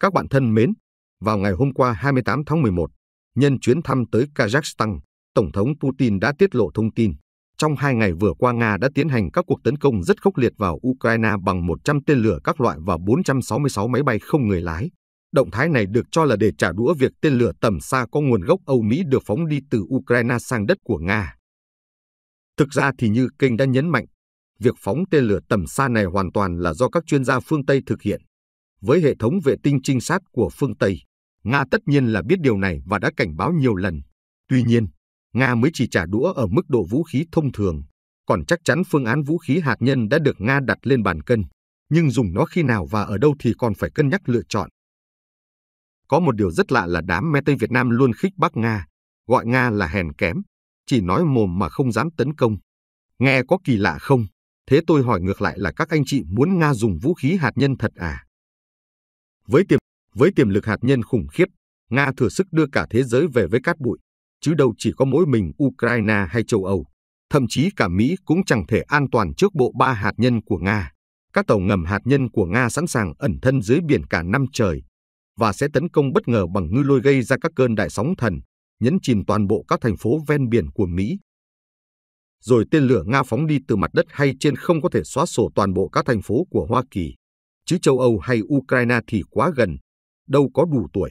Các bạn thân mến, vào ngày hôm qua 28 tháng 11, nhân chuyến thăm tới Kazakhstan, Tổng thống Putin đã tiết lộ thông tin. Trong hai ngày vừa qua Nga đã tiến hành các cuộc tấn công rất khốc liệt vào Ukraine bằng 100 tên lửa các loại và 466 máy bay không người lái. Động thái này được cho là để trả đũa việc tên lửa tầm xa có nguồn gốc Âu Mỹ được phóng đi từ Ukraine sang đất của Nga. Thực ra thì như kênh đã nhấn mạnh, việc phóng tên lửa tầm xa này hoàn toàn là do các chuyên gia phương Tây thực hiện với hệ thống vệ tinh trinh sát của phương Tây. Nga tất nhiên là biết điều này và đã cảnh báo nhiều lần. Tuy nhiên, Nga mới chỉ trả đũa ở mức độ vũ khí thông thường, còn chắc chắn phương án vũ khí hạt nhân đã được Nga đặt lên bàn cân, nhưng dùng nó khi nào và ở đâu thì còn phải cân nhắc lựa chọn. Có một điều rất lạ là đám mê Tây Việt Nam luôn khích bác Nga, gọi Nga là hèn kém, chỉ nói mồm mà không dám tấn công. Nghe có kỳ lạ không? Thế tôi hỏi ngược lại là các anh chị muốn Nga dùng vũ khí hạt nhân thật à? Với tiềm, với tiềm lực hạt nhân khủng khiếp, Nga thừa sức đưa cả thế giới về với cát bụi, chứ đâu chỉ có mỗi mình Ukraine hay châu Âu. Thậm chí cả Mỹ cũng chẳng thể an toàn trước bộ ba hạt nhân của Nga. Các tàu ngầm hạt nhân của Nga sẵn sàng ẩn thân dưới biển cả năm trời và sẽ tấn công bất ngờ bằng ngư lôi gây ra các cơn đại sóng thần, nhấn chìm toàn bộ các thành phố ven biển của Mỹ. Rồi tên lửa Nga phóng đi từ mặt đất hay trên không có thể xóa sổ toàn bộ các thành phố của Hoa Kỳ chứ châu Âu hay Ukraine thì quá gần, đâu có đủ tuổi.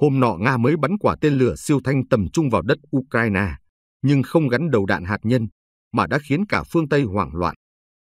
Hôm nọ Nga mới bắn quả tên lửa siêu thanh tầm trung vào đất Ukraine, nhưng không gắn đầu đạn hạt nhân, mà đã khiến cả phương Tây hoảng loạn.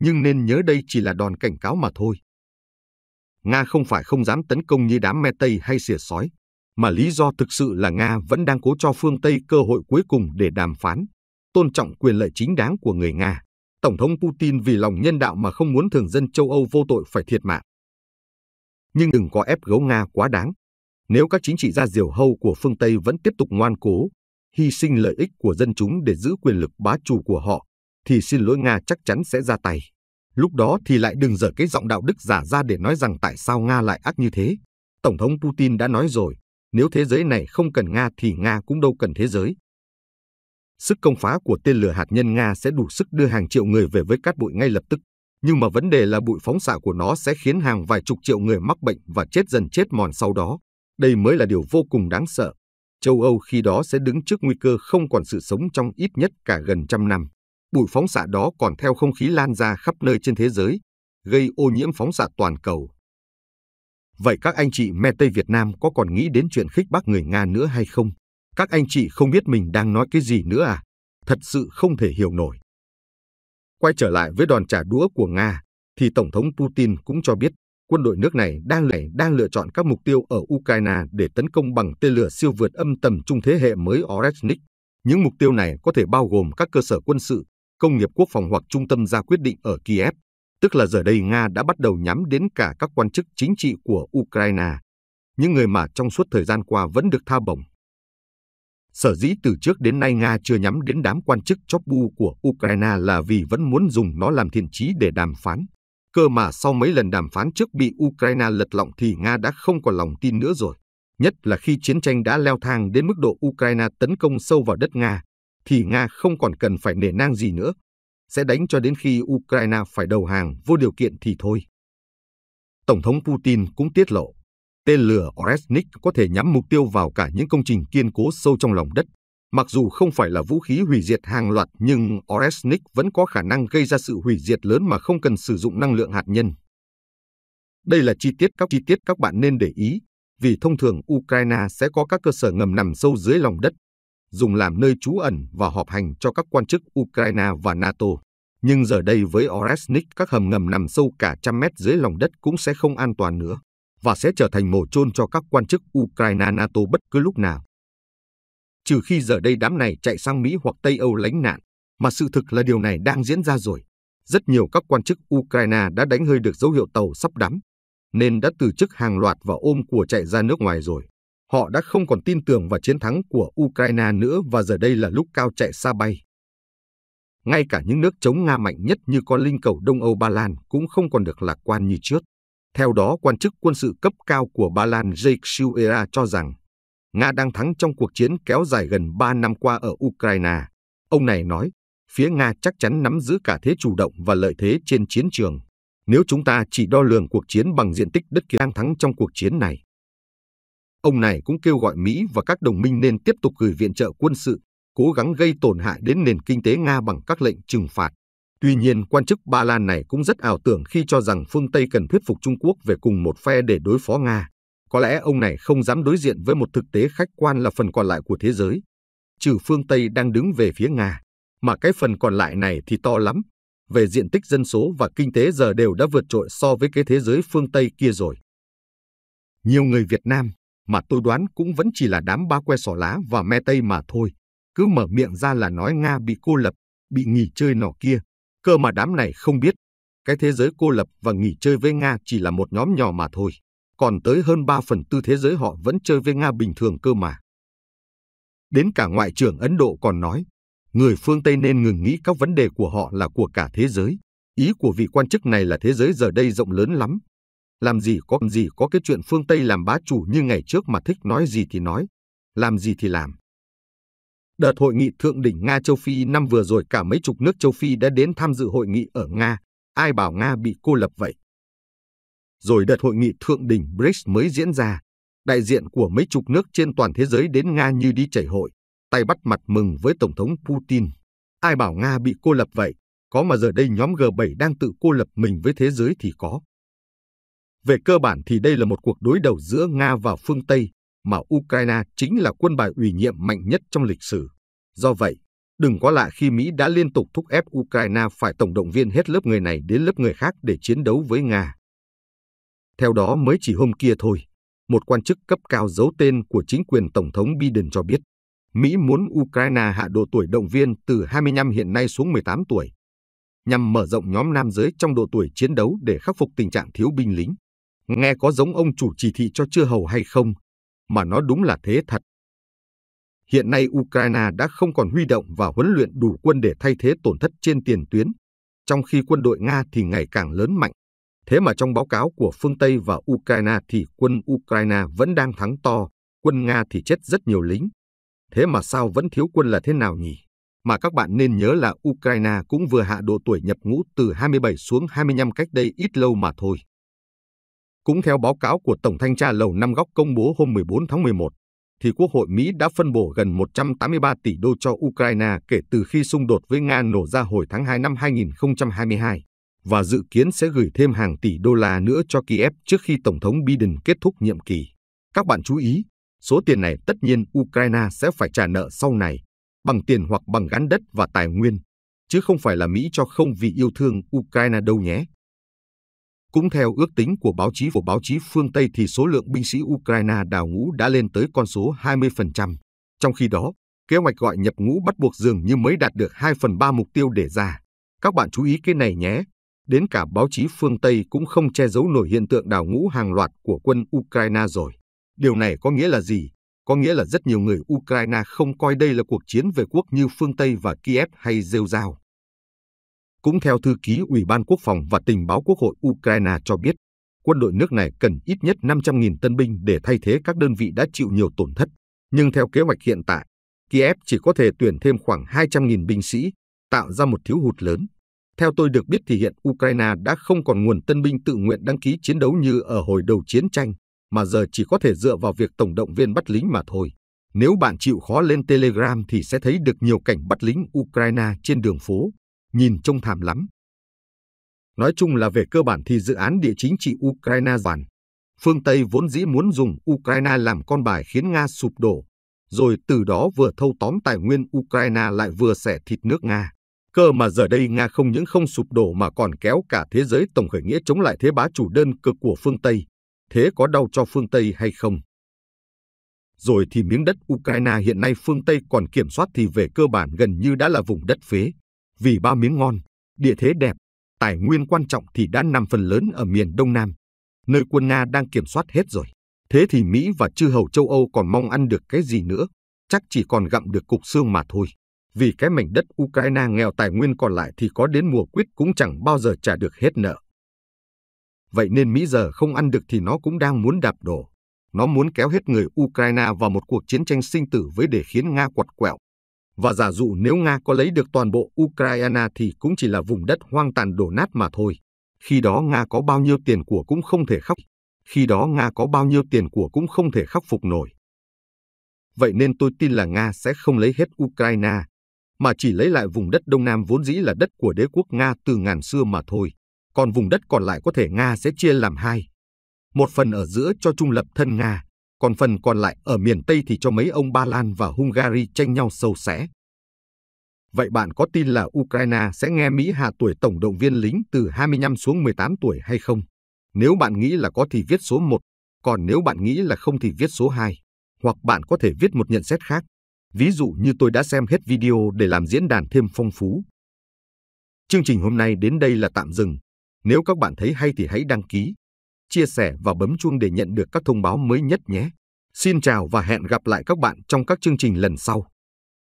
Nhưng nên nhớ đây chỉ là đòn cảnh cáo mà thôi. Nga không phải không dám tấn công như đám me Tây hay xỉa sói, mà lý do thực sự là Nga vẫn đang cố cho phương Tây cơ hội cuối cùng để đàm phán, tôn trọng quyền lợi chính đáng của người Nga. Tổng thống Putin vì lòng nhân đạo mà không muốn thường dân châu Âu vô tội phải thiệt mạng. Nhưng đừng có ép gấu Nga quá đáng. Nếu các chính trị gia diều hâu của phương Tây vẫn tiếp tục ngoan cố, hy sinh lợi ích của dân chúng để giữ quyền lực bá chủ của họ, thì xin lỗi Nga chắc chắn sẽ ra tay. Lúc đó thì lại đừng dở cái giọng đạo đức giả ra để nói rằng tại sao Nga lại ác như thế. Tổng thống Putin đã nói rồi, nếu thế giới này không cần Nga thì Nga cũng đâu cần thế giới. Sức công phá của tên lửa hạt nhân Nga sẽ đủ sức đưa hàng triệu người về với cát bụi ngay lập tức, nhưng mà vấn đề là bụi phóng xạ của nó sẽ khiến hàng vài chục triệu người mắc bệnh và chết dần chết mòn sau đó. Đây mới là điều vô cùng đáng sợ. Châu Âu khi đó sẽ đứng trước nguy cơ không còn sự sống trong ít nhất cả gần trăm năm. Bụi phóng xạ đó còn theo không khí lan ra khắp nơi trên thế giới, gây ô nhiễm phóng xạ toàn cầu. Vậy các anh chị me Tây Việt Nam có còn nghĩ đến chuyện khích bác người Nga nữa hay không? Các anh chị không biết mình đang nói cái gì nữa à? Thật sự không thể hiểu nổi. Quay trở lại với đòn trả đũa của Nga, thì Tổng thống Putin cũng cho biết quân đội nước này đang này đang lựa chọn các mục tiêu ở Ukraine để tấn công bằng tên lửa siêu vượt âm tầm trung thế hệ mới Oreshnik. Những mục tiêu này có thể bao gồm các cơ sở quân sự, công nghiệp quốc phòng hoặc trung tâm ra quyết định ở Kiev. Tức là giờ đây Nga đã bắt đầu nhắm đến cả các quan chức chính trị của Ukraine, những người mà trong suốt thời gian qua vẫn được tha bổng Sở dĩ từ trước đến nay Nga chưa nhắm đến đám quan chức chóp bu của Ukraine là vì vẫn muốn dùng nó làm thiện chí để đàm phán. Cơ mà sau mấy lần đàm phán trước bị Ukraine lật lọng thì Nga đã không còn lòng tin nữa rồi. Nhất là khi chiến tranh đã leo thang đến mức độ Ukraine tấn công sâu vào đất Nga, thì Nga không còn cần phải nể nang gì nữa. Sẽ đánh cho đến khi Ukraine phải đầu hàng vô điều kiện thì thôi. Tổng thống Putin cũng tiết lộ, Tên lửa Oresnik có thể nhắm mục tiêu vào cả những công trình kiên cố sâu trong lòng đất. Mặc dù không phải là vũ khí hủy diệt hàng loạt nhưng Oresnik vẫn có khả năng gây ra sự hủy diệt lớn mà không cần sử dụng năng lượng hạt nhân. Đây là chi tiết các chi tiết các bạn nên để ý, vì thông thường Ukraine sẽ có các cơ sở ngầm nằm sâu dưới lòng đất, dùng làm nơi trú ẩn và họp hành cho các quan chức Ukraine và NATO. Nhưng giờ đây với Oresnik, các hầm ngầm nằm sâu cả trăm mét dưới lòng đất cũng sẽ không an toàn nữa và sẽ trở thành mồ chôn cho các quan chức Ukraine NATO bất cứ lúc nào. Trừ khi giờ đây đám này chạy sang Mỹ hoặc Tây Âu lánh nạn, mà sự thực là điều này đang diễn ra rồi. Rất nhiều các quan chức Ukraine đã đánh hơi được dấu hiệu tàu sắp đắm, nên đã từ chức hàng loạt và ôm của chạy ra nước ngoài rồi. Họ đã không còn tin tưởng vào chiến thắng của Ukraine nữa và giờ đây là lúc cao chạy xa bay. Ngay cả những nước chống Nga mạnh nhất như con linh cầu Đông Âu Ba Lan cũng không còn được lạc quan như trước. Theo đó, quan chức quân sự cấp cao của Ba Lan Jake Schuera cho rằng Nga đang thắng trong cuộc chiến kéo dài gần 3 năm qua ở Ukraine. Ông này nói, phía Nga chắc chắn nắm giữ cả thế chủ động và lợi thế trên chiến trường. Nếu chúng ta chỉ đo lường cuộc chiến bằng diện tích đất kia đang thắng trong cuộc chiến này. Ông này cũng kêu gọi Mỹ và các đồng minh nên tiếp tục gửi viện trợ quân sự, cố gắng gây tổn hại đến nền kinh tế Nga bằng các lệnh trừng phạt. Tuy nhiên, quan chức Ba Lan này cũng rất ảo tưởng khi cho rằng phương Tây cần thuyết phục Trung Quốc về cùng một phe để đối phó Nga. Có lẽ ông này không dám đối diện với một thực tế khách quan là phần còn lại của thế giới. Trừ phương Tây đang đứng về phía Nga, mà cái phần còn lại này thì to lắm. Về diện tích dân số và kinh tế giờ đều đã vượt trội so với cái thế giới phương Tây kia rồi. Nhiều người Việt Nam, mà tôi đoán cũng vẫn chỉ là đám ba que sỏ lá và me tây mà thôi. Cứ mở miệng ra là nói Nga bị cô lập, bị nghỉ chơi nọ kia, Cơ mà đám này không biết, cái thế giới cô lập và nghỉ chơi với Nga chỉ là một nhóm nhỏ mà thôi. Còn tới hơn 3 phần tư thế giới họ vẫn chơi với Nga bình thường cơ mà. Đến cả Ngoại trưởng Ấn Độ còn nói, người phương Tây nên ngừng nghĩ các vấn đề của họ là của cả thế giới. Ý của vị quan chức này là thế giới giờ đây rộng lớn lắm. Làm gì có gì có cái chuyện phương Tây làm bá chủ như ngày trước mà thích nói gì thì nói, làm gì thì làm. Đợt hội nghị thượng đỉnh Nga châu Phi năm vừa rồi cả mấy chục nước châu Phi đã đến tham dự hội nghị ở Nga, ai bảo Nga bị cô lập vậy? Rồi đợt hội nghị thượng đỉnh BRICS mới diễn ra, đại diện của mấy chục nước trên toàn thế giới đến Nga như đi chảy hội, tay bắt mặt mừng với Tổng thống Putin. Ai bảo Nga bị cô lập vậy? Có mà giờ đây nhóm G7 đang tự cô lập mình với thế giới thì có. Về cơ bản thì đây là một cuộc đối đầu giữa Nga và phương Tây, mà Ukraine chính là quân bài ủy nhiệm mạnh nhất trong lịch sử. Do vậy, đừng có lạ khi Mỹ đã liên tục thúc ép Ukraine phải tổng động viên hết lớp người này đến lớp người khác để chiến đấu với Nga. Theo đó mới chỉ hôm kia thôi, một quan chức cấp cao giấu tên của chính quyền Tổng thống Biden cho biết, Mỹ muốn Ukraine hạ độ tuổi động viên từ 25 hiện nay xuống 18 tuổi, nhằm mở rộng nhóm nam giới trong độ tuổi chiến đấu để khắc phục tình trạng thiếu binh lính. Nghe có giống ông chủ chỉ thị cho chưa hầu hay không, mà nó đúng là thế thật. Hiện nay Ukraine đã không còn huy động và huấn luyện đủ quân để thay thế tổn thất trên tiền tuyến, trong khi quân đội Nga thì ngày càng lớn mạnh. Thế mà trong báo cáo của phương Tây và Ukraine thì quân Ukraine vẫn đang thắng to, quân Nga thì chết rất nhiều lính. Thế mà sao vẫn thiếu quân là thế nào nhỉ? Mà các bạn nên nhớ là Ukraine cũng vừa hạ độ tuổi nhập ngũ từ 27 xuống 25 cách đây ít lâu mà thôi. Cũng theo báo cáo của Tổng thanh tra Lầu Năm Góc công bố hôm 14 tháng 11, thì Quốc hội Mỹ đã phân bổ gần 183 tỷ đô cho Ukraine kể từ khi xung đột với Nga nổ ra hồi tháng 2 năm 2022 và dự kiến sẽ gửi thêm hàng tỷ đô la nữa cho Kiev trước khi Tổng thống Biden kết thúc nhiệm kỳ. Các bạn chú ý, số tiền này tất nhiên Ukraine sẽ phải trả nợ sau này, bằng tiền hoặc bằng gắn đất và tài nguyên, chứ không phải là Mỹ cho không vì yêu thương Ukraine đâu nhé. Cũng theo ước tính của báo chí của báo chí phương Tây thì số lượng binh sĩ Ukraine đào ngũ đã lên tới con số 20%. Trong khi đó, kế hoạch gọi nhập ngũ bắt buộc dường như mới đạt được 2 phần 3 mục tiêu đề ra. Các bạn chú ý cái này nhé. Đến cả báo chí phương Tây cũng không che giấu nổi hiện tượng đào ngũ hàng loạt của quân Ukraine rồi. Điều này có nghĩa là gì? Có nghĩa là rất nhiều người Ukraine không coi đây là cuộc chiến về quốc như phương Tây và Kiev hay rêu rao. Cũng theo thư ký Ủy ban Quốc phòng và Tình báo Quốc hội Ukraine cho biết, quân đội nước này cần ít nhất 500.000 tân binh để thay thế các đơn vị đã chịu nhiều tổn thất. Nhưng theo kế hoạch hiện tại, Kiev chỉ có thể tuyển thêm khoảng 200.000 binh sĩ, tạo ra một thiếu hụt lớn. Theo tôi được biết thì hiện Ukraine đã không còn nguồn tân binh tự nguyện đăng ký chiến đấu như ở hồi đầu chiến tranh, mà giờ chỉ có thể dựa vào việc tổng động viên bắt lính mà thôi. Nếu bạn chịu khó lên Telegram thì sẽ thấy được nhiều cảnh bắt lính Ukraine trên đường phố nhìn trông thảm lắm. Nói chung là về cơ bản thì dự án địa chính trị Ukraine giàn. Phương Tây vốn dĩ muốn dùng Ukraine làm con bài khiến Nga sụp đổ, rồi từ đó vừa thâu tóm tài nguyên Ukraine lại vừa xẻ thịt nước Nga. Cơ mà giờ đây Nga không những không sụp đổ mà còn kéo cả thế giới tổng khởi nghĩa chống lại thế bá chủ đơn cực của phương Tây. Thế có đau cho phương Tây hay không? Rồi thì miếng đất Ukraine hiện nay phương Tây còn kiểm soát thì về cơ bản gần như đã là vùng đất phế vì ba miếng ngon, địa thế đẹp, tài nguyên quan trọng thì đã nằm phần lớn ở miền Đông Nam, nơi quân Nga đang kiểm soát hết rồi. Thế thì Mỹ và chư hầu châu Âu còn mong ăn được cái gì nữa, chắc chỉ còn gặm được cục xương mà thôi. Vì cái mảnh đất Ukraine nghèo tài nguyên còn lại thì có đến mùa quyết cũng chẳng bao giờ trả được hết nợ. Vậy nên Mỹ giờ không ăn được thì nó cũng đang muốn đạp đổ. Nó muốn kéo hết người Ukraine vào một cuộc chiến tranh sinh tử với để khiến Nga quật quẹo, và giả dụ nếu Nga có lấy được toàn bộ Ukraine thì cũng chỉ là vùng đất hoang tàn đổ nát mà thôi. Khi đó Nga có bao nhiêu tiền của cũng không thể khắc Khi đó Nga có bao nhiêu tiền của cũng không thể khắc phục nổi. Vậy nên tôi tin là Nga sẽ không lấy hết Ukraine, mà chỉ lấy lại vùng đất Đông Nam vốn dĩ là đất của đế quốc Nga từ ngàn xưa mà thôi. Còn vùng đất còn lại có thể Nga sẽ chia làm hai. Một phần ở giữa cho trung lập thân Nga, còn phần còn lại ở miền Tây thì cho mấy ông Ba Lan và Hungary tranh nhau sâu xé. Vậy bạn có tin là Ukraine sẽ nghe Mỹ hạ tuổi tổng động viên lính từ 25 xuống 18 tuổi hay không? Nếu bạn nghĩ là có thì viết số 1, còn nếu bạn nghĩ là không thì viết số 2. Hoặc bạn có thể viết một nhận xét khác. Ví dụ như tôi đã xem hết video để làm diễn đàn thêm phong phú. Chương trình hôm nay đến đây là tạm dừng. Nếu các bạn thấy hay thì hãy đăng ký, chia sẻ và bấm chuông để nhận được các thông báo mới nhất nhé. Xin chào và hẹn gặp lại các bạn trong các chương trình lần sau.